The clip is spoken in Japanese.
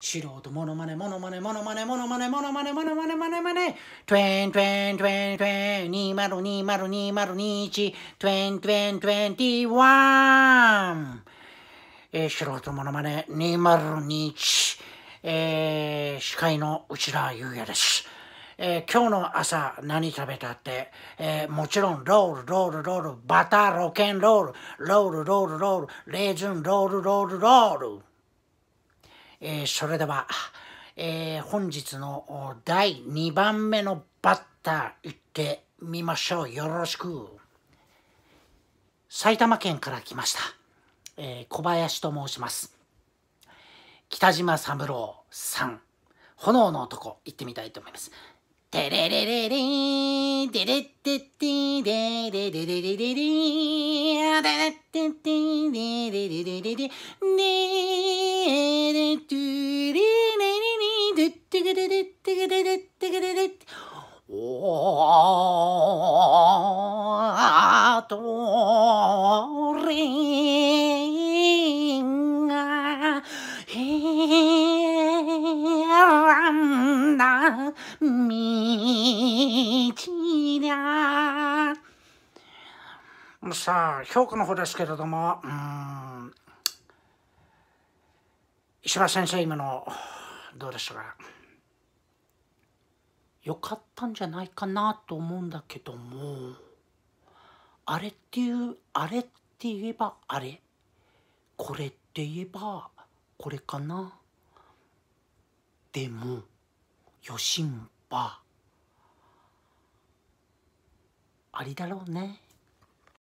素人モノマネモノマネモノマネモノマネモノマネモノマネモノマネトゥエントゥエントゥエントゥエン20202021トゥエントゥエントゥエンティワンえ素人モノマネ2021えー、司会の内田祐也です。えー、今日の朝何食べたって、えー、もちろんロール、ロール、ロール、バター、ロケンロール、ロール、ロール、ロール、レーズン、ロール、ロール、ロール。えー、それでは、えー、本日の第2番目のバッター行ってみましょう。よろしく。埼玉県から来ました。えー、小林と申します。北島三郎さん、炎の男、行ってみたいと思います。テレレレレー、デレッテッティー、デレレレレレー、デレッテッティー、デレレレレレレ、デトゥリネリニドゥッテグデデグデデッグデデッおーとりがへらんだみちさあ評価の方ですけれどもうん石原先生今のどうでしたかよかったんじゃないかなと思うんだけどもあれっていうあれって言えばあれこれって言えばこれかなでもよしんばありだろうね。